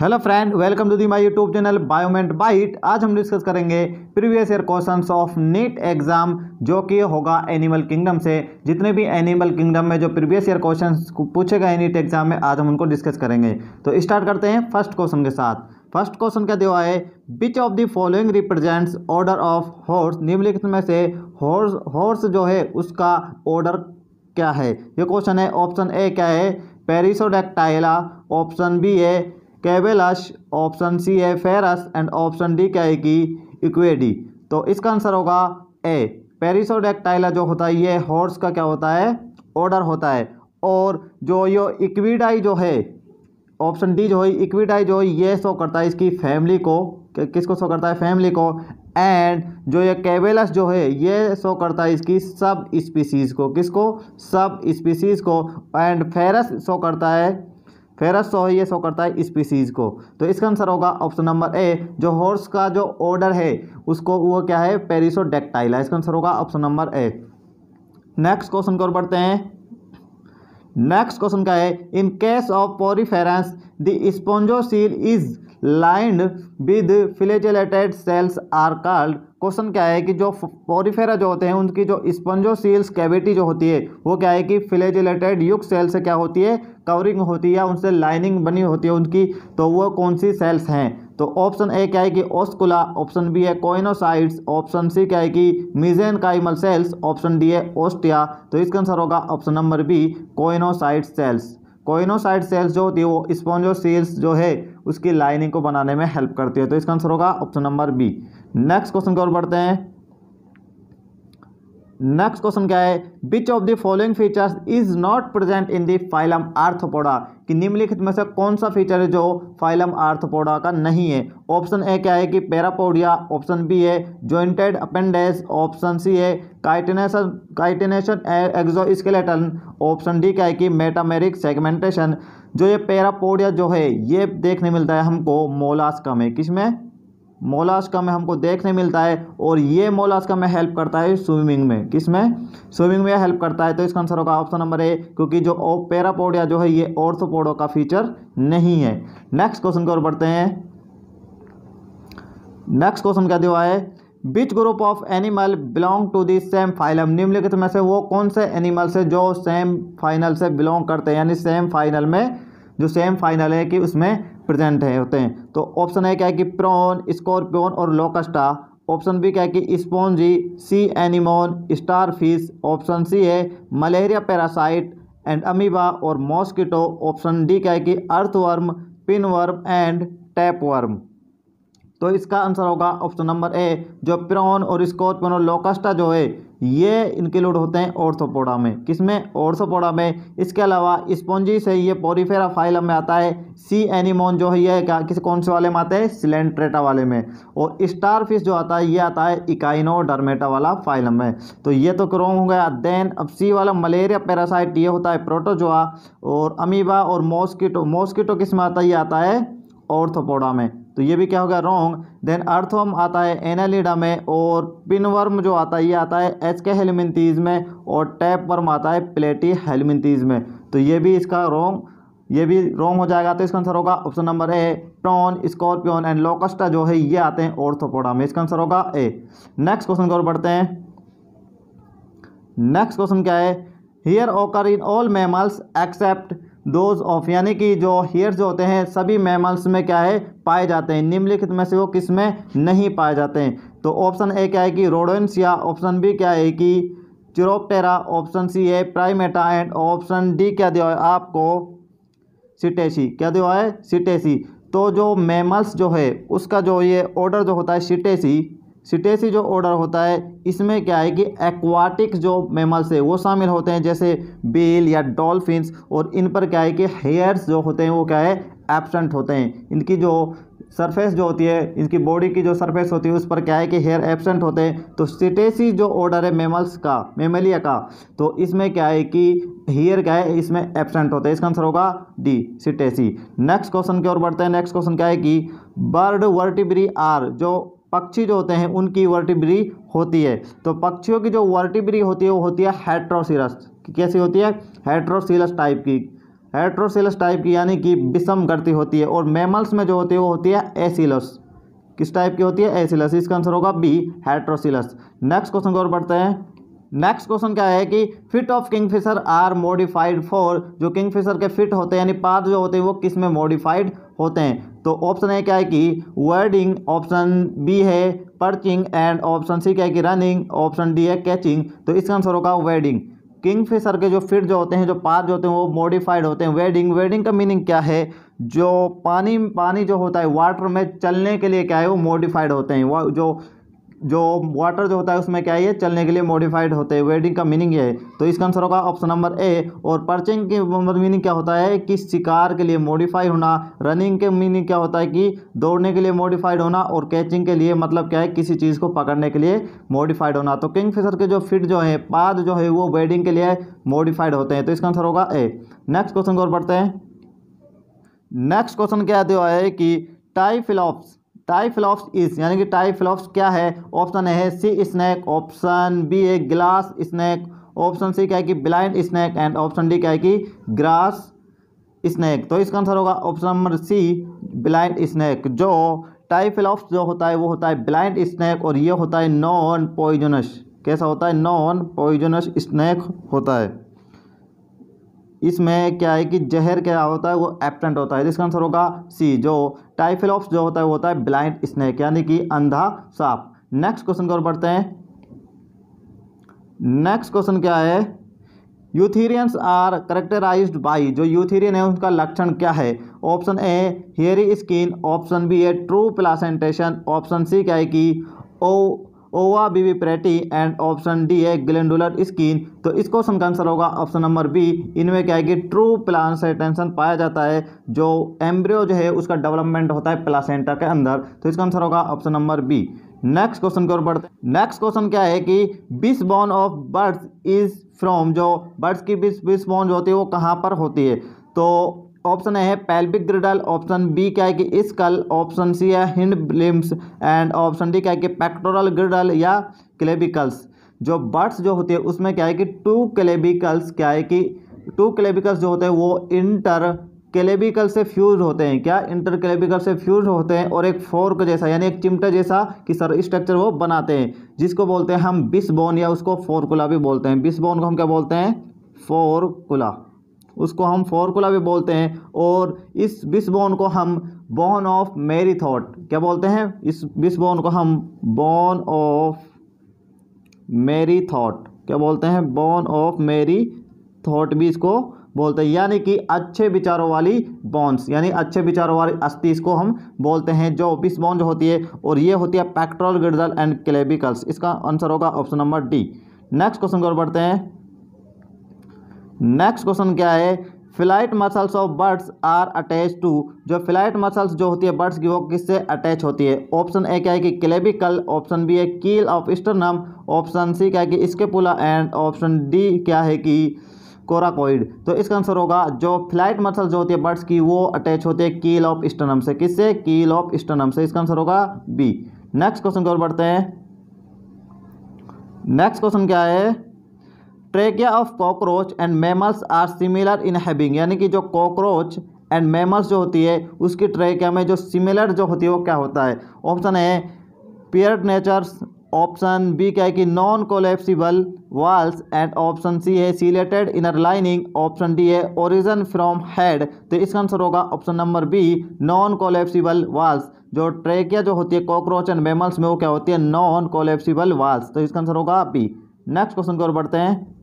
hello friend welcome to the my YouTube channel biomint bite आज हम discuss करेंगे previous year questions of NEET exam जो कि होगा एनिमल किंगडम से जितने भी एनिमल किंगडम में जो प्रीवियस ईयर क्वेश्चंस पूछे गए नीट एग्जाम में आज हम उनको डिस्कस करेंगे तो स्टार्ट करते हैं फर्स्ट क्वेश्चन के साथ फर्स्ट क्वेश्चन क्या दिया है which of the following represents order of horse निम्नलिखित में से हॉर्स हॉर्स जो है उसका ऑर्डर क्या है ये क्वेश्चन है ऑप्शन ए क्या है पेरिसोडेक्टाइला ऑप्शन बी है कैबेलस ऑप्शन सी है फेरस एंड ऑप्शन डी क्या है कि इक्वेडी तो इसका आंसर होगा ए पेरिसोडेक्टाइला जो होता है ये हॉर्स का क्या होता है ऑर्डर होता है और जो यो इक्विडाई जो है ऑप्शन डी जो है इक्विडाई जो है ये शो करता है इसकी फैमिली को किसको शो करता है फैमिली को एंड जो ये कैबेलस जो है ये शो करता है इसकी सब स्पीसीज़ को किसको सब स्पीसीज़ को एंड फेरस शो करता है फेरस सो तो ये शो करता है स्पीसीज को तो इसका आंसर होगा ऑप्शन नंबर ए जो हॉर्स का जो ऑर्डर है उसको वो क्या है पेरिसो डेक्टाइल है इसका आंसर होगा option number A next question को बढ़ते हैं नेक्स्ट क्वेश्चन का है in case of poriferans The spongocoel is lined with flagellated cells are called question क्या है कि जो पोरीफेरा जो होते हैं उनकी जो स्पंजोसील्स कैविटी जो होती है वो क्या है कि फ्लेजिलेटेड युग सेल्स से क्या होती है कवरिंग होती है या उनसे लाइनिंग बनी होती है उनकी तो वो कौन सी सेल्स हैं तो ऑप्शन ए क्या है कि ओस्कुला ऑप्शन बी है कोइनोसाइड्स ऑप्शन सी क्या है कि mesenchymal cells option D है ओस्टिया तो इसका आंसर होगा option number B choanocyte cells choanocyte cells जो होती है वो स्पॉन्जो सेल्स जो है उसकी लाइनिंग को बनाने में हेल्प करती है तो इसका आंसर होगा option number B next question की ओर बढ़ते हैं नेक्स्ट क्वेश्चन क्या है which of the following features is not present in the phylum arthropoda कि निम्नलिखित में से कौन सा फीचर है जो फाइलम आर्थोपोडा का नहीं है ऑप्शन ए क्या है कि पैरापोडिया ऑप्शन बी है जॉइंटेड अपेंडेज ऑप्शन सी है chitinisation chitinisation exoskeleton option D क्या है कि मेटामेरिक सेगमेंटेशन जो ये पैरापोडिया जो है ये देखने मिलता है हमको मोलास्का में किसमें मोलास्का में हमको देखने मिलता है और ये मोलास्का में हेल्प करता है स्विमिंग में किस में स्विमिंग में हेल्प करता है तो इसका आंसर होगा ऑप्शन नंबर ए क्योंकि जो पेरापोडिया जो है ये ऑर्थोपोडो का फीचर नहीं है नेक्स्ट क्वेश्चन की ओर बढ़ते हैं नेक्स्ट क्वेश्चन क्या दिया है which group of animal belong to this same phylum निम्नलिखित में से वो कौन से एनिमल से जो सेम फाइनल से बिलोंग करते हैं यानी सेम फाइनल में जो सेम फाइनल है कि उसमें प्रेजेंट है होते हैं तो ऑप्शन है क्या है कि प्रॉन स्कॉर्पियन और लोकस्टा ऑप्शन बी क्या है कि sponge sea anemone starfish option C है मलेरिया पैरासाइट एंड अमीबा और मॉस्किटो ऑप्शन डी क्या है कि अर्थवर्म पिनवर्म एंड टैपवर्म तो इसका आंसर होगा ऑप्शन नंबर ए जो प्रॉन और स्कॉर्पियन और लोकस्टा जो है ये इंक्लूड होते हैं ऑर्थोपोडा में किसमें ऑर्थोपोडा में इसके अलावा स्पॉन्जी है ये पोरीफेरा फाइलम में आता है सी एनिमोन जो है ये क्या किस कौन से वाले में आते हैं सिलेंट्रेटा वाले में और स्टारफिश जो आता है ये आता है इकाइनो डरमेटा वाला फाइलम में तो ये तो क्रोम हो गया देन अब सी वाला मलेरिया पैरासाइट ये होता है प्रोटोजोआ और अमीबा और मॉस्किटो मॉस्किटो किस में आता है ये आता है ऑर्थोपोडा में तो ये भी क्या हो गया रॉन्ग देन अर्थवर्म आता है एनालिडा में और पिनवर्म जो आता है ये आता है एच के हेलमिनतीज़ में और टैप वर्म आता है प्लेटी हेलमिनतीज़ में तो ये भी इसका रॉन्ग ये भी रॉन्ग हो जाएगा तो इसका आंसर होगा option number A prawn scorpion and locusta जो है ये आते हैं ऑर्थोपोडा में इसका आंसर होगा ए नेक्स्ट क्वेश्चन की ओर बढ़ते हैं नेक्स्ट क्वेश्चन क्या है here occur in all mammals except those of यानी कि जो हेयर जो होते हैं सभी मैमल्स में क्या है पाए जाते हैं निम्नलिखित में से वो किस में नहीं पाए जाते हैं तो ऑप्शन ए क्या है कि रोडेंस या ऑप्शन बी क्या है कि चिरोप्टेरा ऑप्शन सी है प्राइमेटा एंड ऑप्शन डी क्या दिया है आपको सिटेसी क्या दिया है सिटेसी तो जो मैमल्स जो है उसका जो ये ऑर्डर जो होता है सिटेसी सिटेसी जो ऑर्डर होता है इसमें क्या है कि एक्वाटिक जो मेमल्स है वो शामिल होते हैं जैसे बेल या डॉल्फिन्स और इन पर क्या है कि हेयर्स जो होते हैं वो क्या है एबसेंट होते हैं इनकी जो सरफेस जो होती है इनकी बॉडी की जो सरफेस होती है उस पर क्या है कि हेयर एबसेंट होते हैं तो सिटेसी जो ऑर्डर है मेमल्स का मेमलिया का तो इसमें क्या है कि हेयर क्या है इसमें एबसेंट होते हैं इसका आंसर होगा डी सिटेसी नेक्स्ट क्वेश्चन की ओर बढ़ते हैं नेक्स्ट क्वेश्चन क्या है कि बर्ड वर्टिब्री आर जो पक्षी जो होते हैं उनकी वर्टिब्री होती है तो पक्षियों की जो वर्टिब्री होती है वो होती है हेट्रोसिलस कैसी होती है हेट्रोसिलस टाइप की हेट्रोसिलस टाइप की यानी कि विषम गर्ती होती है और मेमल्स में जो होती है वो होती है एसिलस किस टाइप की होती है एसिलस इसका आंसर होगा बी हेट्रोसिलस नेक्स्ट क्वेश्चन की ओर बढ़ते हैं नेक्स्ट क्वेश्चन क्या है कि feet of kingfisher are modified for जो किंगफिशर के फिट होते हैं यानी पाद जो होते हैं वो किस में मॉडिफाइड होते हैं तो ऑप्शन ए क्या है कि वर्डिंग ऑप्शन बी है पर्चिंग एंड ऑप्शन सी क्या है कि रनिंग ऑप्शन डी है कैचिंग तो इसका आंसर होगा वेडिंग किंग फिशर के जो फिट जो होते हैं जो पार जो होते हैं वो मॉडिफाइड होते हैं वेडिंग वेडिंग का मीनिंग क्या है जो पानी पानी जो होता है वाटर में चलने के लिए क्या है वो मॉडिफाइड होते हैं वह जो जो वाटर जो होता है उसमें क्या है चलने के लिए मॉडिफाइड होते हैं वेडिंग का मीनिंग ये है तो इसका आंसर होगा ऑप्शन नंबर ए और पर्चिंग के मीनिंग मतलब क्या होता है कि शिकार के लिए मॉडिफाइड होना रनिंग के मीनिंग क्या होता है कि दौड़ने के लिए मॉडिफाइड होना और कैचिंग के लिए मतलब क्या है किसी चीज़ को पकड़ने के लिए मॉडिफाइड होना तो किंग फिशर के जो फिट जो है पाद जो है वो वेडिंग के लिए मॉडिफाइड होते हैं तो इसका आंसर होगा ए नेक्स्ट क्वेश्चन को और पढ़ते हैं नेक्स्ट क्वेश्चन क्या दिया है कि टाइफिलॉप्स टाई फ्लॉप्स इस यानी कि टाई फ्लॉप्स क्या है ऑप्शन ए है सी स्नैक ऑप्शन बी है ग्लास स्नैक ऑप्शन सी क्या है कि blind snake and option D क्या है कि ग्रास स्नैक तो इसका आंसर होगा option number C blind snake जो फ्लॉप्स जो होता है वो होता है ब्लाइंड स्नैक और ये होता है नॉन पॉइजनस कैसा होता है नॉन पॉइजनस स्नैक होता है इसमें क्या है कि जहर क्या होता है वो एप्टेंट होता है जिसका आंसर होगा सी जो टाइफिलॉप्स जो होता है वो होता है ब्लाइंड स्नैक यानी कि अंधा सांप नेक्स्ट क्वेश्चन की ओर बढ़ते हैं नेक्स्ट क्वेश्चन क्या है यूथीरियंस आर करेक्टराइज बाई जो यूथीरियन है उनका लक्षण क्या है option A hairy skin option B है ट्रू प्लासेंटेशन ऑप्शन सी क्या है कि ओ ओवा बीवीप्रेटी एंड ऑप्शन डी है ग्लेंडुलर स्किन तो इस क्वेश्चन का आंसर होगा ऑप्शन नंबर बी इनमें क्या है कि ट्रू प्लासेटेंशन पाया जाता है जो एम्ब्रियो जो है उसका डेवलपमेंट होता है प्लासेंटा के अंदर तो इसका आंसर होगा option number B next question की ओर बढ़ते हैं नेक्स्ट क्वेश्चन क्या है कि wishbone of birds is from जो बर्ड्स की बिस बिस बॉन जो होती है वो कहाँ पर होती है तो ऑप्शन ए है पेल्विक ग्रिडल ऑप्शन बी क्या है कि स्कल ऑप्शन सी है hind limbs and option D क्या है कि पैक्टोरल ग्रिडल या क्लेबिकल्स जो बर्ड्स जो होते हैं उसमें क्या है कि टू क्लेबिकल्स क्या है कि टू क्लेबिकल्स जो होते हैं वो इंटर क्लेबिकल से फ्यूज होते हैं क्या इंटर क्लेबिकल से फ्यूज होते हैं और एक फोर्क जैसा यानी एक चिमटा जैसा कि सर स्ट्रक्चर वो बनाते हैं जिसको बोलते हैं हम बिस बोन या उसको फोरकुला भी बोलते हैं बिस बोन को हम क्या बोलते हैं फोरकुला उसको हम फॉर्कूला भी बोलते हैं और इस बिस्बोन को हम बोन ऑफ मेरी थॉट क्या बोलते हैं इस बिस्बोन को हम बोन ऑफ मेरी थॉट क्या बोलते हैं बोन ऑफ मेरी थॉट भी इसको बोलते हैं यानी कि अच्छे विचारों वाली बॉन्स यानी अच्छे विचारों वाली अस्थि इसको हम बोलते हैं जो बिस जो होती है और ये होती है पैक्ट्रोल गिर्दल एंड क्लेबिकल्स इसका आंसर होगा option number D next question की ओर बढ़ते हैं नेक्स्ट क्वेश्चन क्या है flight muscles of birds are attached to जो फ्लाइट मसल्स जो होती है बर्ड्स की वो किससे अटैच होती है ऑप्शन ए क्या है कि क्लेबिकल ऑप्शन बी है कील ऑफ स्टर्नम ऑप्शन सी क्या है कि स्केपुला एंड ऑप्शन डी क्या है कि कोराकोइड तो इसका आंसर होगा जो फ्लाइट मसल जो होती है बर्ड्स की वो अटैच होती है कील ऑफ स्टर्नम से किससे कील ऑफ स्टर्नम से इसका आंसर होगा बी नेक्स्ट क्वेश्चन की ओर बढ़ते हैं नेक्स्ट क्वेश्चन क्या है trachea of cockroach and mammals are similar in having यानी कि जो कॉकरोच एंड मेमल्स जो होती है उसकी ट्रेकिया में जो सिमिलर जो होती है वो क्या होता है ऑप्शन है पियर नेचर्स ऑप्शन बी क्या है कि non collapsible walls and option C है ciliated inner lining option D है ओरिजन फ्रॉम हेड तो इसका आंसर होगा option number B non collapsible walls जो ट्रेकिया जो होती है कॉकरोच एंड मेमल्स में वो क्या होती है नॉन कोलेप्सिबल वाल्स तो इसका आंसर होगा बी नेक्स्ट क्वेश्चन की ओर बढ़ते हैं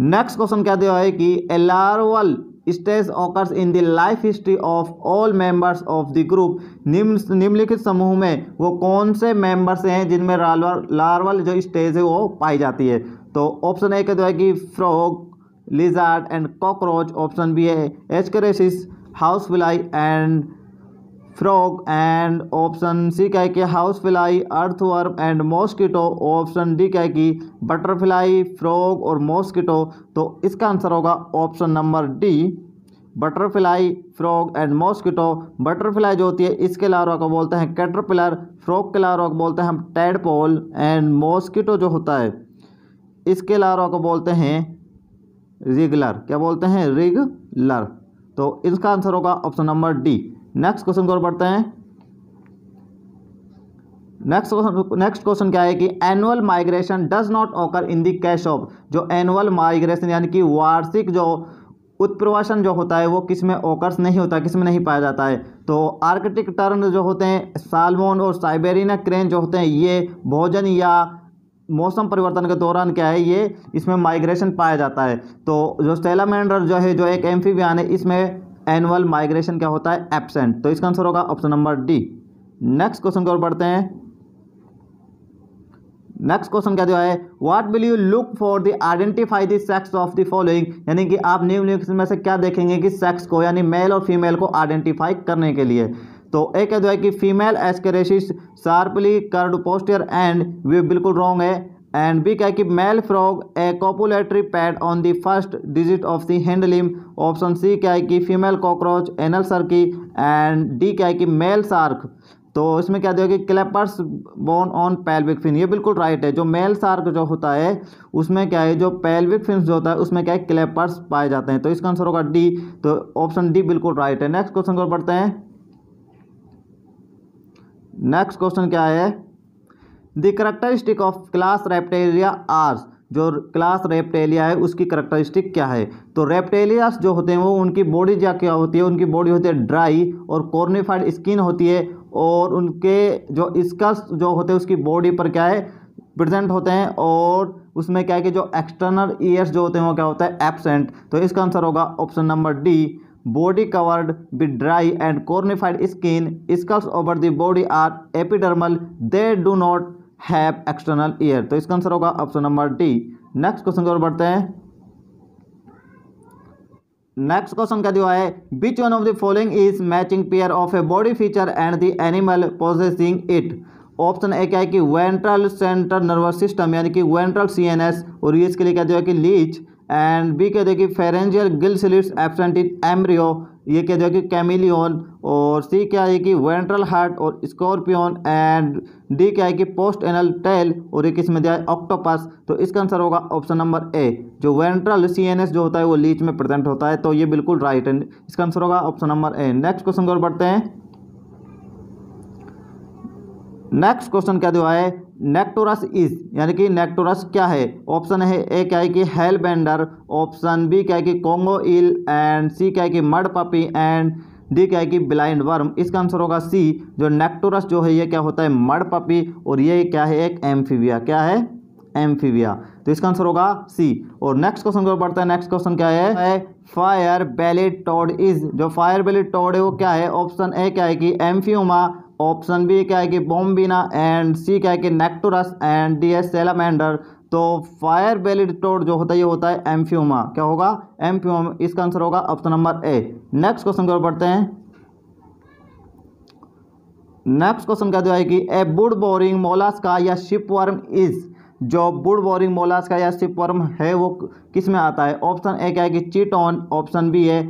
नेक्स्ट क्वेश्चन क्या दिया है कि a larval stage occurs in the life history of all members of the group निम्न निम्नलिखित समूह में वो कौन से मेंबर्स हैं जिनमें लार्वल जो स्टेज है वो पाई जाती है तो ऑप्शन ए क्या दिया है कि frog lizard and cockroach option B है ascaris house fly and frog and option C क्या है कि house fly earthworm and mosquito option D क्या है कि बटरफ्लाई फ्रॉग और मॉस्किटो तो इसका आंसर होगा option number D butterfly frog and mosquito butterfly जो होती है इसके अलावा को बोलते हैं कैटरपिलर फ्रॉग के लार्वा को बोलते हैं हम टैडपोल एंड मॉस्किटो जो होता है इसके अलावा को बोलते हैं रिगलर क्या बोलते हैं रिगलर तो इसका आंसर होगा option number D next question और पढ़ते हैं नेक्स्ट क्वेश्चन नेक्स्ट क्वेश्चन क्या है कि annual migration does not occur in the case of जो एनुअल माइग्रेशन यानी कि वार्षिक जो उत्प्रवासन जो होता है वो किस में ओकर्स नहीं होता किस में नहीं पाया जाता है तो आर्कटिक टर्न जो होते हैं सालमोन और साइबेरिना क्रेन जो होते हैं ये भोजन या मौसम परिवर्तन के दौरान क्या है ये इसमें माइग्रेशन पाया जाता है तो जो सेलामेंडर जो है जो एक एम्फीवियन है इसमें एनुअल माइग्रेशन क्या होता है एबसेंट तो इसका आंसर होगा option number D next question की ओर बढ़ते हैं नेक्स्ट क्वेश्चन क्या दिया है what will you look for the identify the sex of the following यानी कि आप न्यू न्यूज में से क्या देखेंगे कि सेक्स को यानी मेल और फीमेल को आइडेंटिफाई करने के लिए तो एक क्या दिया है कि female ascaris sharply curved posterior and वे बिल्कुल रॉन्ग है एंड बी क्या है कि male frog a copulatory pad on the first digit of the hand limb option C क्या है कि female cockroach anal cerci and D क्या है कि मेल सार्क तो इसमें क्या दिया कि बोन ऑन पेल्विक फिन ये बिल्कुल राइट है जो मेल सार्क जो होता है उसमें क्या है जो पेल्विक फिन जो होता है उसमें क्या है क्लेपर्स पाए जाते हैं तो इसका आंसर होगा डी तो ऑप्शन डी बिल्कुल राइट है नेक्स्ट क्वेश्चन को पढ़ते हैं नेक्स्ट क्वेश्चन क्या है the characteristic of class reptilia are जो क्लास रेप्टेलिया है उसकी करेक्टरिस्टिक क्या है तो रेप्टेलियास जो होते हैं वो उनकी बॉडी जा क्या होती है उनकी बॉडी होती है ड्राई और कॉर्निफाइड स्किन होती है और उनके जो स्कर्स जो होते हैं उसकी बॉडी पर क्या है प्रेजेंट होते हैं और उसमें क्या है कि जो एक्सटर्नल ईयर्स जो होते हैं वो क्या होता है एबसेंट तो इसका आंसर होगा option number D body covered with dry and cornified skin scales over the body are epidermal they do not have external ear तो इसका आंसर होगा option number D next question की ओर बढ़ते हैं नेक्स्ट क्वेश्चन का जो है which one of the following is matching pair of a body feature and the animal possessing it option A क्या है कि वेंट्रल सेंट्रल नर्वस सिस्टम यानी कि वेंट्रल सीएनएस और ये इसके लिए क्या दिया कि लीच एंड बी क्या दिया कि pharyngeal gill slits absent in embryo ये क्या जाएगी कैमिलियन और सी क्या आएगी वेंट्रल हार्ट और स्कॉर्पियन एंड डी क्या आएगी पोस्ट एनल टेल और एक इसमें दिया है ऑक्टोपस तो इसका आंसर होगा ऑप्शन नंबर ए जो वेंट्रल सी एन एस जो होता है वो लीच में प्रेजेंट होता है तो ये बिल्कुल राइट एंड इसका आंसर होगा option number A next question की ओर बढ़ते हैं नेक्स्ट क्वेश्चन क्या दिया है नेक्टोरस इज यानी कि नेक्टोरस क्या है ऑप्शन है ए क्या है कि हेल बेंडर ऑप्शन बी क्या है कि कोंगो इल एंड सी क्या है कि मड पपी एंड डी क्या है कि ब्लाइंड वर्म इसका आंसर होगा सी जो नेक्टोरस जो है ये क्या होता है मड पपी और ये क्या है एक एम्फीविया क्या है एम्फीविया तो इसका आंसर होगा सी और नेक्स्ट क्वेश्चन की ओर बढ़ता है नेक्स्ट क्वेश्चन क्या है फायर बेली टॉड इज जो फायर बेली टॉड है वो क्या है ऑप्शन ए क्या है कि एम्फीमा ऑप्शन बी क्या है कि बॉम्बिना एंड सी क्या है कि Necturus and D is salamander तो फायर बेलिड टोड जो होता है ये होता है एम्फ्यूमा क्या होगा एम्फ्यूमा इसका आंसर होगा option number A next question की ओर बढ़ते हैं नेक्स्ट क्वेश्चन क्या दिया है कि ए बुड बोरिंग मोलास्का या शिप वर्म इज जो बुड बोरिंग मोलास्का या शिप वर्म है वो किस में आता है ऑप्शन ए क्या है कि चिटॉन ऑप्शन बी है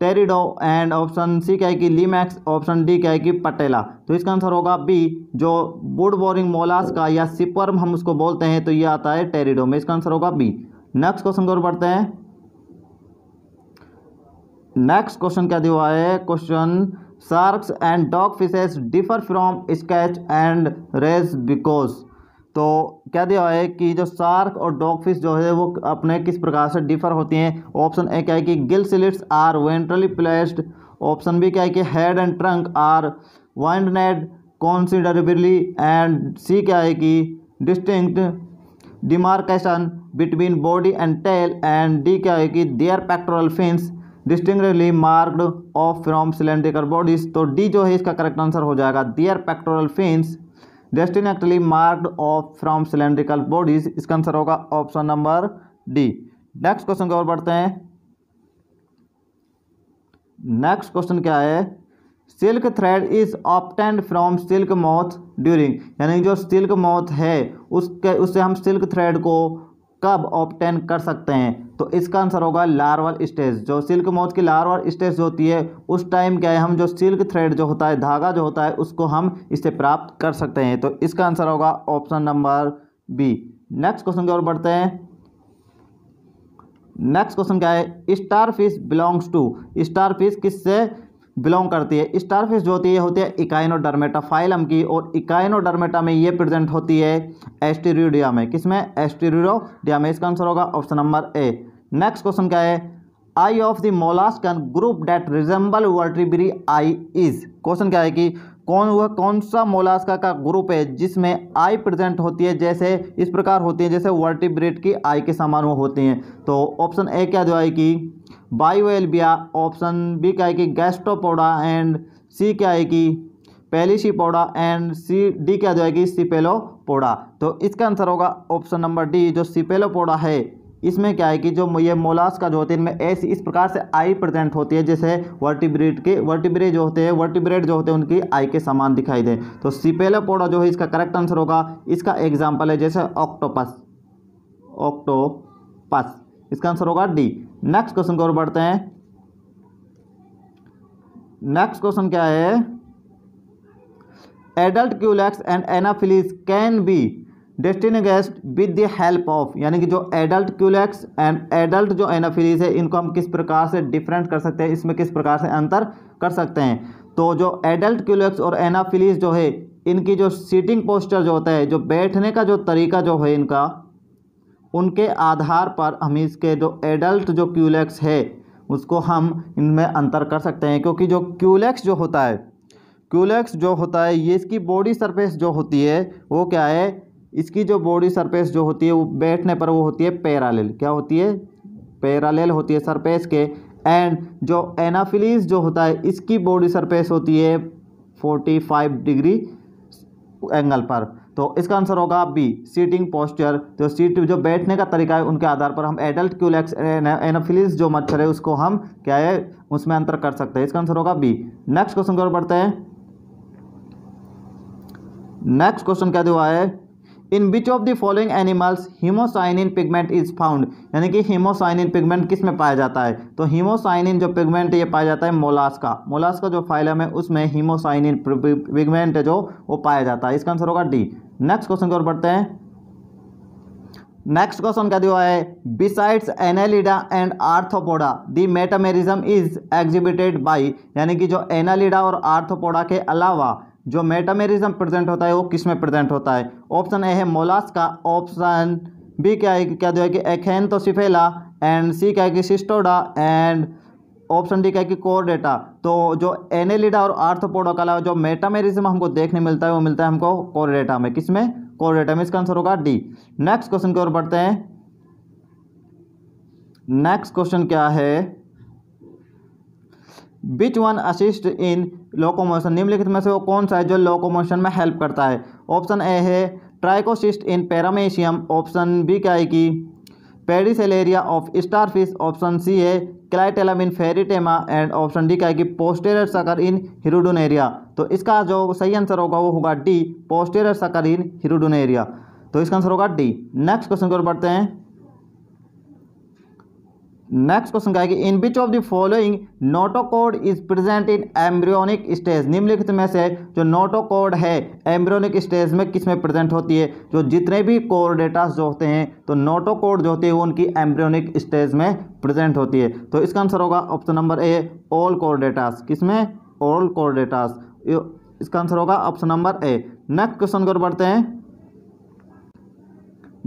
टेरिडो एंड ऑप्शन सी क्या है कि लीमैक्स ऑप्शन डी क्या है कि पटेला तो इसका आंसर होगा बी जो वुड बोरिंग मोलास का या सिपर्म हम उसको बोलते हैं तो ये आता है टेरिडो में इसका आंसर होगा बी नेक्स्ट क्वेश्चन की ओर बढ़ते हैं नेक्स्ट क्वेश्चन क्या दिया है question sharks and dog fishes differ from skates and rays because तो क्या दिया है कि जो सार्क और डॉग फिश जो है वो अपने किस प्रकार से डिफर होती हैं ऑप्शन ए क्या है कि gill slits are ventrally placed option B क्या है कि head and trunk are widened considerably and C क्या है कि distinct demarcation between body and tail and D क्या है कि their pectoral fins distinctly marked off from cylindrical bodies तो डी जो है इसका करेक्ट आंसर हो जाएगा their pectoral fins distinctly marked off from cylindrical bodies इसका आंसर होगा option number D next question की ओर बढ़ते हैं नेक्स्ट क्वेश्चन क्या है silk thread is obtained from silk moth during यानी जो सिल्क मौथ है उसके उससे हम सिल्क थ्रेड को कब ऑप्टेन कर सकते हैं तो इसका आंसर होगा लार्वल स्टेज जो सिल्क मौज की लार्वल स्टेज होती है उस टाइम क्या है हम जो सिल्क थ्रेड जो होता है धागा जो होता है उसको हम इससे प्राप्त कर सकते हैं तो इसका आंसर होगा option number B next question की ओर बढ़ते हैं नेक्स्ट क्वेश्चन क्या है star fish belongs to star fish किससे बिलोंग करती है स्टारफिश जो होती है होती है इकाइनोडर्मेटा फाइलम की और इकाइनोडर्मेटा में ये प्रेजेंट होती है एस्टेरियोडिया में किसमें एस्टेरियोडिया में इसका आंसर होगा option number A next question क्या है eye of the molluscan group that resemble vertebrate eye is question क्या है कि कौन वह कौन सा मोलास्का का ग्रुप है जिसमें आई प्रेजेंट होती है जैसे इस प्रकार होती है जैसे वर्टिब्रेट की आई के समान वो होती हैं तो ऑप्शन ए क्या जो है कि बायोएल्बिया ऑप्शन बी क्या है कि गैस्ट्रोपोडा एंड सी क्या है कि पोडा एंड सी डी क्या जाएगी सिपेलोपोडा तो इसका आंसर होगा ऑप्शन नंबर डी जो सिपेलोपोडा है इसमें क्या है कि जो ये मोलास का जो होते हैं इनमें ऐसी इस प्रकार से आई प्रेजेंट होती है जैसे वर्टिब्रेड के वर्टिब्रेड जो होते हैं वर्टिब्रेड जो होते हैं उनकी आई के समान दिखाई दे तो सिपेलोपोडा जो है इसका करेक्ट आंसर होगा इसका एग्जाम्पल है जैसे ऑक्टोपस ऑक्टोपस इसका आंसर होगा डी नेक्स्ट क्वेश्चन को और बढ़ते हैं नेक्स्ट क्वेश्चन क्या है adult Culex and Anopheles can be distinguished with the help of यानी कि जो एडल्ट क्यूलैक्स एंड एडल्ट जो एनाफिलीज है इनको हम किस प्रकार से डिफरेंट कर सकते हैं इसमें किस प्रकार से अंतर कर सकते हैं तो जो एडल्ट क्यूलैक्स और एनाफिलीज जो है इनकी जो सीटिंग पोस्टर जो होता है जो बैठने का जो तरीका जो है इनका उनके आधार पर हम इसके जो एडल्ट जो क्यूलेक्स है उसको हम इनमें अंतर कर सकते हैं क्योंकि जो क्यूलेक्स जो होता है क्यूलेक्स जो होता है ये इसकी बॉडी सरफेस जो होती है वो क्या है इसकी जो बॉडी सरफेस जो होती है वो बैठने पर वो होती है पैरालेल क्या होती है पैरालेल होती है सरफेस के एंड जो एनाफिलीज जो होता है इसकी बॉडी सरफेस होती है फोर्टी फाइव डिग्री एंगल पर तो इसका आंसर होगा बी सीटिंग पोस्चर तो सीट जो बैठने का तरीका है उनके आधार पर हम एडल्ट क्यूलेक्स एनाफिलिस जो मच्छर है उसको हम क्या है उसमें अंतर कर सकते हैं इसका आंसर होगा बी नेक्स्ट क्वेश्चन की ओर बढ़ते हैं नेक्स्ट क्वेश्चन क्या दुआ है in which of the following animals haemocyanin pigment is found यानी कि हीमोसाइनिन पिगमेंट किस में पाया जाता है तो हीमोसाइनिन जो पिगमेंट ये पाया जाता है मोलास का मोलास का जो फाइलम है उसमें हीमोसाइनिन पिगमेंट जो वो पाया जाता है इसका आंसर होगा डी नेक्स्ट क्वेश्चन की ओर बढ़ते हैं नेक्स्ट क्वेश्चन क्या दिया है besides Annelida and Arthropoda the metamerism is exhibited by यानी कि जो एनालिडा और आर्थोपोडा के अलावा जो मेटामेरिज्म प्रेजेंट होता है वो किस में प्रेजेंट होता है ऑप्शन ए है मोलास का ऑप्शन बी क्या है क्या दिया है कि एखेंतोसिफेला एंड सी क्या है कि सिस्टोडा एंड ऑप्शन डी का है कि कोर डेटा तो जो एनेलिडा और आर्थोपोडा का जो मेटामेरिज्म हमको देखने मिलता है वो मिलता है हमको कोर डेटा में किसमें कोर डेटा में इसका आंसर होगा डी नेक्स्ट क्वेश्चन की ओर बढ़ते हैं नेक्स्ट क्वेश्चन क्या है which one assist in locomotion निम्नलिखित में से वो कौन सा है जो लोकोमोशन में हेल्प करता है ऑप्शन ए है trichocyst in Paramecium option B क्या है कि pedicellariae of starfish option C है clitellum in Pheretima and option D का है कि पोस्टेर सकर इन एरिया तो इसका जो सही आंसर होगा वो होगा डी पोस्टेर सकर इन एरिया तो इसका आंसर होगा डी नेक्स्ट क्वेश्चन की ओर बढ़ते हैं नेक्स्ट क्वेश्चन क्या है कि in which of the following notochord is present in embryonic stage निम्नलिखित में से जो नोटोकोड है एम्ब्रियोनिक स्टेज में किस में प्रेजेंट होती है जो जितने भी डेटास जो होते हैं तो नोटोकोड जो होती है वो उनकी एम्ब्रियोनिक स्टेज में प्रेजेंट होती है तो इसका आंसर होगा option number A all chordates किस में ऑल डेटास इसका आंसर होगा option number A next question की ओर बढ़ते हैं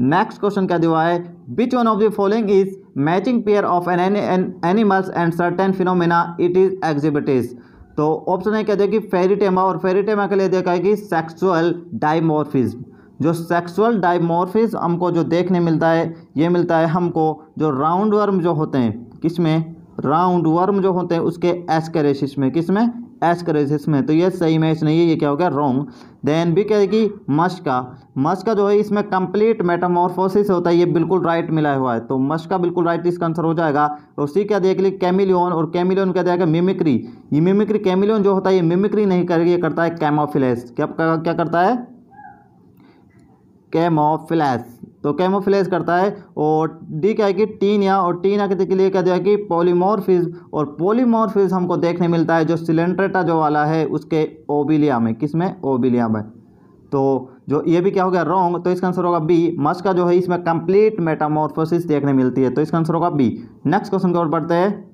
नेक्स्ट क्वेश्चन क्या दिया है which one of the following is matching pair of an animals and certain phenomena it is exhibits तो ऑप्शन है क्या दिया कि फेरीटेमा और फेरीटेमा के लिए देखा है कि सेक्सुअल डाइमोर्फिज्म जो सेक्सुअल डाइमोरफिज हमको जो देखने मिलता है ये मिलता है हमको जो राउंड वर्म जो होते हैं किसमें राउंड वर्म जो होते हैं उसके एस्केरेसिस में किसमें एस करेसिस इसमें तो ये सही मैच नहीं है ये क्या हो गया रॉन्ग देन भी क्या कि मश का मश का जो है इसमें कंप्लीट मेटामॉर्फोसिस होता है ये बिल्कुल राइट मिला हुआ है तो मश का बिल्कुल राइट इसका आंसर हो जाएगा और सी क्या देख ली कैमिलियन और कैमिलियन क्या जाएगा मिमिक्री ये मिमिक्री कैमिलियन जो होता है ये मिमिक्री नहीं करेगी ये करता है कैमोफिलेस क्या क्या करता है कैमोफिलेस तो कैमोफ्लेज करता है और डी क्या है कि टीनिया और टीन आकृति के लिए क्या दिया कि पोलीमोरफिज और पोलीमोरफिज हमको देखने मिलता है जो सिलेंड्रेटा जो वाला है उसके ओबिलिया में किस में ओबिलिया में तो जो ये भी क्या हो गया रॉन्ग तो इसका आंसर होगा बी का जो है इसमें कंप्लीट मेटामोरफोसिस देखने मिलती है तो इसका आंसर होगा बी नेक्स्ट क्वेश्चन की ओर बढ़ते हैं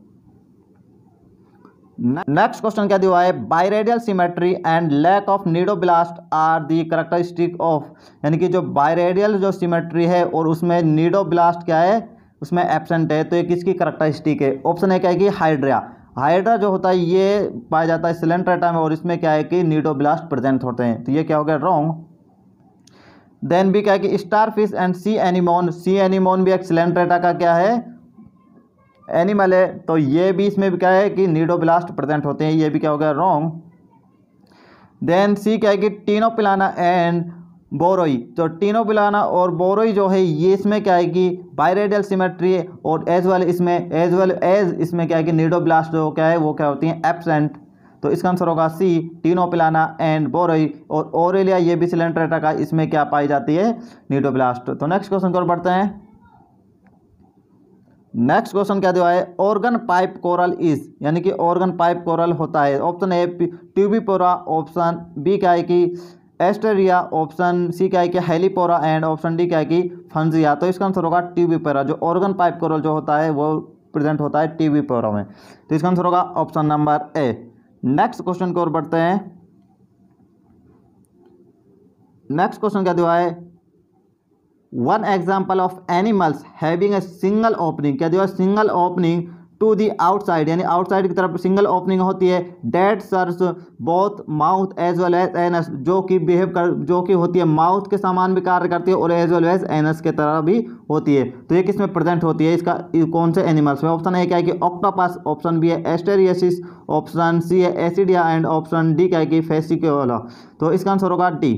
नेक्स्ट क्वेश्चन क्या दिया है biradial symmetry and lack of cnidoblast are the characteristic of यानी कि जो बायरेडियल जो सिमेट्री है और उसमें नीडोब्लास्ट क्या है उसमें एबसेंट है तो ये किसकी करेक्टरिस्टिक है ऑप्शन है क्या है कि हाइड्रा हाइड्रा जो होता है ये पाया जाता है सिलेंट्रेटा में और इसमें क्या है कि नीडोब्लास्ट प्रेजेंट होते हैं तो ये क्या हो गया रॉन्ग देन भी क्या है कि star fish and sea anemone sea anemone भी एक सिलेंट्रेटा का क्या है एनिमल है तो ये भी इसमें भी क्या है कि नीडोब्लास्ट प्रेजेंट होते हैं ये भी क्या हो गया रॉन्ग देन सी क्या है कि टीनोपिलाना एंड बोरोई तो टीनोपिलाना और बोरोई जो है ये इसमें क्या है कि बायरेडियल सिमेट्री और एज वेल इसमें एज वेल एज इसमें क्या है कि नीडोब्लास्ट जो क्या है वो क्या होती हैं एबसेंट तो इसका आंसर होगा सी टीनोपिलाना एंड बोरोई और ओरेलिया ये भी सिलेंडर का इसमें क्या पाई जाती है नीडोब्लास्ट तो नेक्स्ट क्वेश्चन की ओर बढ़ते हैं नेक्स्ट क्वेश्चन क्या दिया है ऑर्गन पाइप कोरल इज यानी कि ऑर्गन पाइप कोरल होता है option A Tubipora option B क्या है कि एस्टेरिया ऑप्शन सी क्या है कि हेलीपोरा एंड ऑप्शन डी क्या है कि फंजिया तो इसका आंसर होगा ट्यूबीपोरा जो ऑर्गन पाइप कोरल जो होता है वो प्रेजेंट होता है ट्यूबीपोरा में तो इसका आंसर होगा option number A next question की ओर बढ़ते हैं नेक्स्ट क्वेश्चन क्या दिया है one example of animals having a single opening क्या दिया single opening to the outside यानी आउटसाइड की तरफ सिंगल ओपनिंग होती है that serves both mouth as well as anus जो कि बिहेव कर जो कि होती है माउथ के समान भी कार्य करती है और एज वेल एज एनस के तरह भी होती है तो ये किस में प्रेजेंट होती है इसका कौन से एनिमल्स में ऑप्शन ए क्या है कि ऑक्टोपस ऑप्शन बी है एस्टेरियसिस ऑप्शन सी है एसिडिया एंड ऑप्शन डी क्या है कि फेसिक्योला तो इसका आंसर होगा डी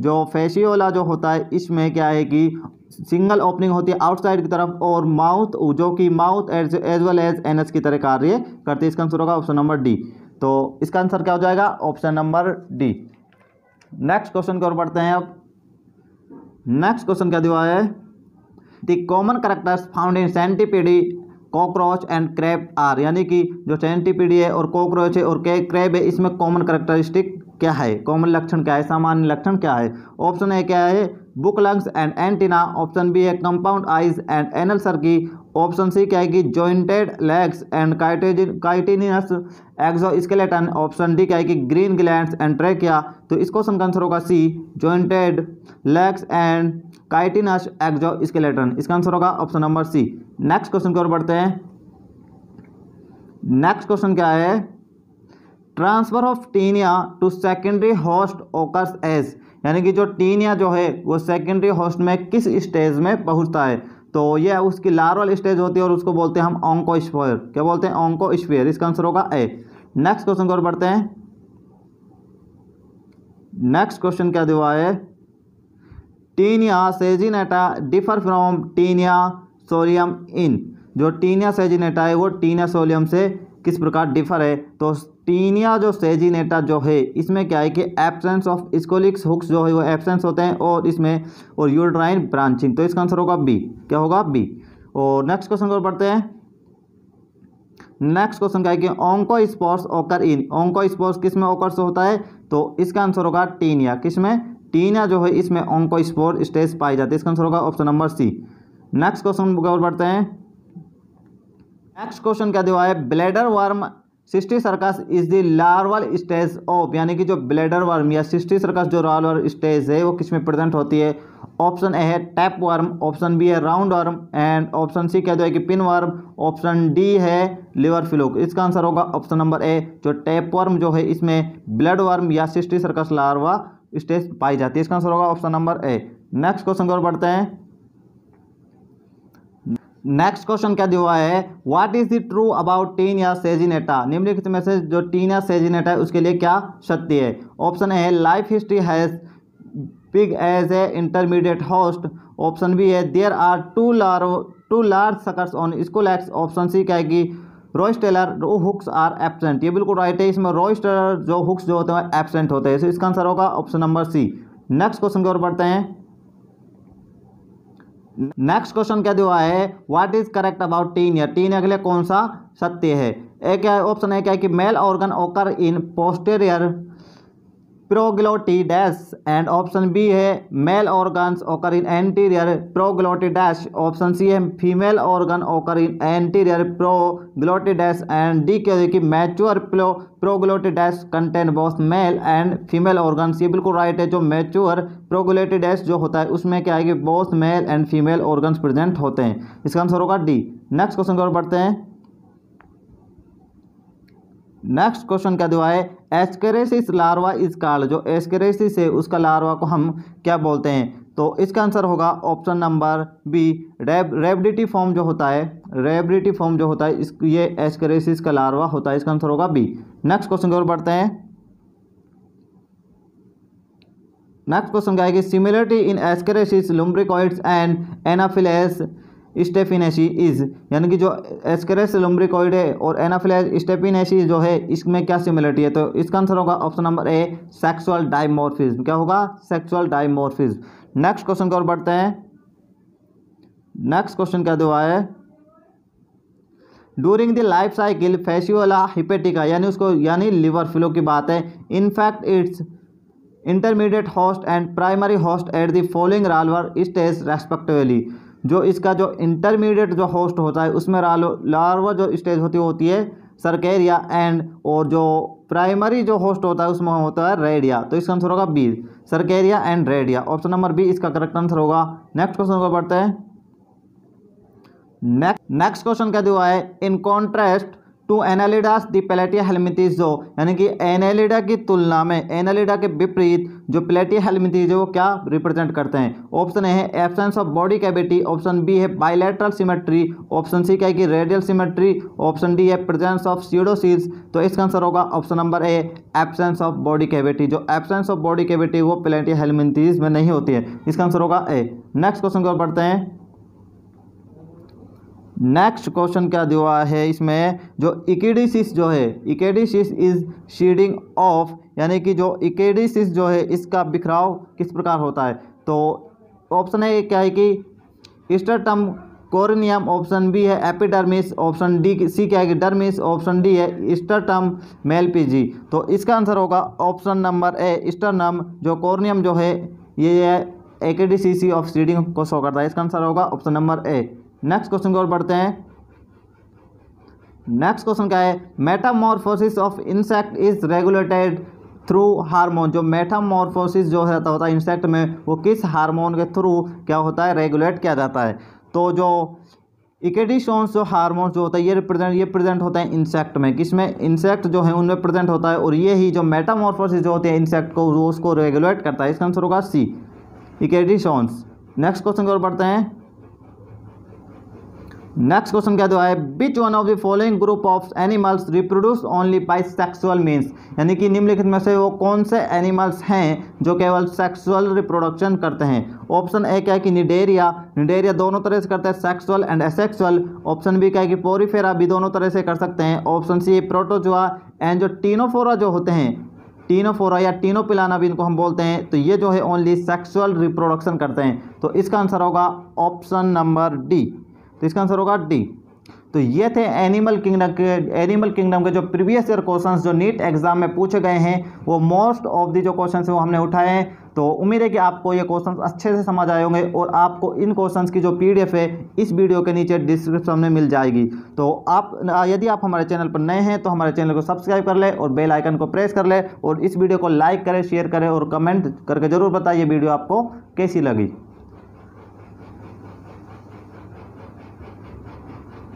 जो फेशियोला जो होता है इसमें क्या है कि सिंगल ओपनिंग होती है आउटसाइड की तरफ और माउथ जो कि mouth as as well as anus की तरह कार्य करती है इसका आंसर होगा ऑप्शन नंबर डी तो इसका आंसर क्या हो जाएगा option number D next question की ओर पढ़ते हैं अब नेक्स्ट क्वेश्चन क्या दिया है the common characters found in centipede cockroach and crab are यानी कि जो सेंटीपीडी है और कॉकरोच है और क्रैप है इसमें कॉमन करेक्टरिस्टिक क्या है कॉमन लक्षण क्या है सामान्य लक्षण क्या है ऑप्शन ए क्या है book lungs and antenna option B है compound eyes and anal cerci option C क्या है कि jointed legs and chitinous exoskeleton option D क्या है कि ग्रीन ग्लैंड एंड ट्रेकिया तो इस क्वेश्चन का आंसर होगा C jointed legs and chitinous exoskeleton इसका आंसर होगा option number C next question की ओर बढ़ते हैं नेक्स्ट क्वेश्चन क्या है transfer of Taenia to secondary host occurs as यानी कि जो टीनिया जो है वो सेकेंडरी होस्ट में किस स्टेज में पहुंचता है तो यह उसकी लार्वल स्टेज होती है और उसको बोलते हैं हम ऑंकोस्फेयर क्या बोलते हैं ऑंकोस्फेयर इसका आंसर होगा ए नेक्स्ट क्वेश्चन को और बढ़ते हैं नेक्स्ट क्वेश्चन क्या दिवा है Taenia saginata differ from Taenia solium in जो टीनिया सेजिनेटा है वो टीनिया सोलियम से किस प्रकार डिफर है तो टीनिया जो सेजिनेटा जो है इसमें क्या है कि एब्सेंस ऑफ स्कोलिक्स हुक्स जो है वो एब्सेंस होते हैं और इसमें और यूड्राइन ब्रांचिंग तो इसका आंसर होगा बी क्या होगा बी और नेक्स्ट क्वेश्चन को पढ़ते हैं नेक्स्ट क्वेश्चन क्या है कि ओंको स्पोर्ट्स ओकर इन ओंको स्पोर्ट्स किस में ओकर्स होता है तो इसका आंसर होगा टीनिया किस में टीनिया जो है इसमें ओंको स्पोर्ट स्टेज पाई जाती है इसका आंसर होगा option number C next question पढ़ते हैं नेक्स्ट क्वेश्चन क्या दिया है bladder worm cysticercus is the larval stage of यानी कि जो ब्लेडर वर्म या सिस्टी सर्कस जो लार्वल स्टेज है वो किस में प्रेजेंट होती है ऑप्शन ए है टैप वर्म ऑप्शन बी है round worm and option C क्या है कि पिन वर्म ऑप्शन डी है लिवर फ्लूक इसका आंसर होगा ऑप्शन नंबर ए जो टैप वर्म जो है इसमें ब्लड वर्म या सिस्टी सर्कस लार्वा स्टेज पाई जाती है इसका आंसर होगा option number A next question की ओर बढ़ते हैं नेक्स्ट क्वेश्चन क्या दिया हुआ है what is the true about Taenia saginata निम्नलिखित में से जो टीन या सेजिनेटा है उसके लिए क्या सत्य है ऑप्शन ए है life history has pig as a intermediate host option B है there are two large two large suckers on scolex option C क्या है कि rostellar hooks are absent ये बिल्कुल राइट है इसमें रॉयस टेलर जो हुक्स जो होते हैं एबसेंट होते हैं इसका आंसर होगा option number C next question की ओर बढ़ते हैं नेक्स्ट क्वेश्चन क्या दिया है what is correct about Taenia Taenia के लिए कौन सा सत्य है एक ऑप्शन है क्या कि male organ occur in posterior proglottids and option B है male organs occur in anterior प्रोग्लोटिडस option C है female organ occur in anterior proglottids and D क्या देखिए mature pro proglottids contain both male and female organs ये बिल्कुल right है जो mature प्रोग्लोटिडस जो होता है उसमें क्या है कि both male and female organs present होते हैं इसका आंसर होगा डी नेक्स्ट क्वेश्चन की ओर बढ़ते हैं नेक्स्ट क्वेश्चन क्या दिया है एस्केरेसिस लार्वा इस कार्ड जो एस्केरेसिस है उसका लार्वा को हम क्या बोलते हैं तो इसका आंसर होगा option number B rhab rhabditiform जो होता है रेबडिटी फॉर्म जो होता है इस ये एस्केरेसिस का लार्वा होता है इसका आंसर होगा बी नेक्स्ट क्वेश्चन की ओर बढ़ते हैं नेक्स्ट क्वेश्चन क्या है कि similarity in Ascaris lumbricoides and Anopheles stephensi is यानी कि जो एस्करेस लुम्ब्रिकॉइड है और एनाफिलाइज स्टेफिनेसी जो है इसमें क्या सिमिलरिटी है तो इसका आंसर होगा option number A sexual dimorphism क्या होगा सेक्सुअल डाइमोरफिज्म नेक्स्ट क्वेश्चन की ओर बढ़ते हैं नेक्स्ट क्वेश्चन क्या दुआ है during the life cycle Fasciola hepatica यानी उसको यानी लिवर फ्लो की बात है in fact its intermediate host and primary host at the following larval stage respectively जो इसका जो इंटरमीडिएट जो होस्ट होता है उसमें लार्वा जो स्टेज होती होती है सरकेरिया एंड और जो प्राइमरी जो होस्ट होता है उसमें होता है रेडिया तो इसका आंसर होगा B cercaria and redia option number B इसका करेक्ट आंसर होगा नेक्स्ट क्वेश्चन को पढ़ते हैं नेक्स्ट नेक्स्ट क्वेश्चन क्या दिया है इन कॉन्ट्रेस्ट टू एनालिडास दी प्लेटिया जो यानी कि एनालिडा की तुलना में एनालिडा के विपरीत जो प्लेटिया है वो क्या रिप्रेजेंट करते हैं ऑप्शन ए है absence of body cavity option B है बाइलेट्रल सिमेट्री ऑप्शन सी क्या है कि रेडियल सिमेट्री ऑप्शन डी है प्रेजेंस ऑफ सीडोसीज तो इसका आंसर होगा option number A absence of body cavity जो एब्सेंस ऑफ बॉडी कैविटी वो प्लेटिया हेलमिथीज में नहीं होती है इसका आंसर होगा ए नेक्स्ट क्वेश्चन की ओर बढ़ते हैं नेक्स्ट क्वेश्चन क्या दिया है इसमें जो इकेडिसिस जो है इकेडिसिस इज शीडिंग ऑफ यानी कि जो इकेडिसिस जो है इसका बिखराव किस प्रकार होता है तो ऑप्शन है क्या है कि इस्टरटम कोरिनियम ऑप्शन बी है एपिडर्मिस ऑप्शन डी सी क्या है कि डर्मिस ऑप्शन डी है ईस्टर्टम मेलपीजी तो इसका आंसर होगा ऑप्शन नंबर ए ईस्टर्नम जो कॉर्नियम जो है ये है ऑफ सीडिंग को शो करता है इसका आंसर होगा option number A next question की ओर बढ़ते हैं नेक्स्ट क्वेश्चन क्या है metamorphosis of insect is regulated through hormone जो मेटामॉर्फोसिस जो रहता होता है इंसेक्ट में वो किस हार्मोन के थ्रू क्या होता है रेगुलेट किया जाता है तो जो इकेडिशोन्स जो हार्मोन जो होता है ये रिप्रेजेंट ये प्रेजेंट होता है इंसेक्ट में किसमें इंसेक्ट जो है उनमें प्रेजेंट होता है और ये ही जो मेटामॉर्फोसिस जो होते हैं इंसेक्ट को वो उसको रेगुलेट करता है इसका आंसर होगा सी इकेडिशोन्स नेक्स्ट क्वेश्चन की ओर पढ़ते हैं नेक्स्ट क्वेश्चन क्या हुआ है which one of the following group of animals reproduce only by sexual means यानी कि निम्नलिखित में से वो कौन से एनिमल्स हैं जो केवल सेक्सुअल रिप्रोडक्शन करते हैं ऑप्शन ए क्या है कि निडेरिया निडेरिया दोनों तरह से करता है sexual and asexual option B क्या है कि पोरीफेरा भी दोनों तरह से कर सकते हैं ऑप्शन सी प्रोटोजोआ एंड जो टीनोफोरा जो होते हैं टीनोफोरा या टीनो पिलाना भी इनको हम बोलते हैं तो ये जो है ओनली सेक्सुअल रिप्रोडक्शन करते हैं तो इसका आंसर होगा ऑप्शन नंबर डी तो इसका आंसर होगा डी तो ये थे एनिमल किंगडम के एनिमल किंगडम के जो प्रीवियस ईयर क्वेश्चंस जो नीट एग्जाम में पूछे गए हैं वो मोस्ट ऑफ दी जो क्वेश्चंस हैं वो हमने उठाए हैं तो उम्मीद है कि आपको ये क्वेश्चंस अच्छे से समझ आए होंगे और आपको इन क्वेश्चंस की जो पीडीएफ है इस वीडियो के नीचे डिस्क्रिप्शन में मिल जाएगी तो आप यदि आप हमारे चैनल पर नए हैं तो हमारे चैनल को सब्सक्राइब कर लें और बेल आइकन को प्रेस कर लें और इस वीडियो को लाइक करें शेयर करें और कमेंट करके जरूर बताइए वीडियो आपको कैसी लगी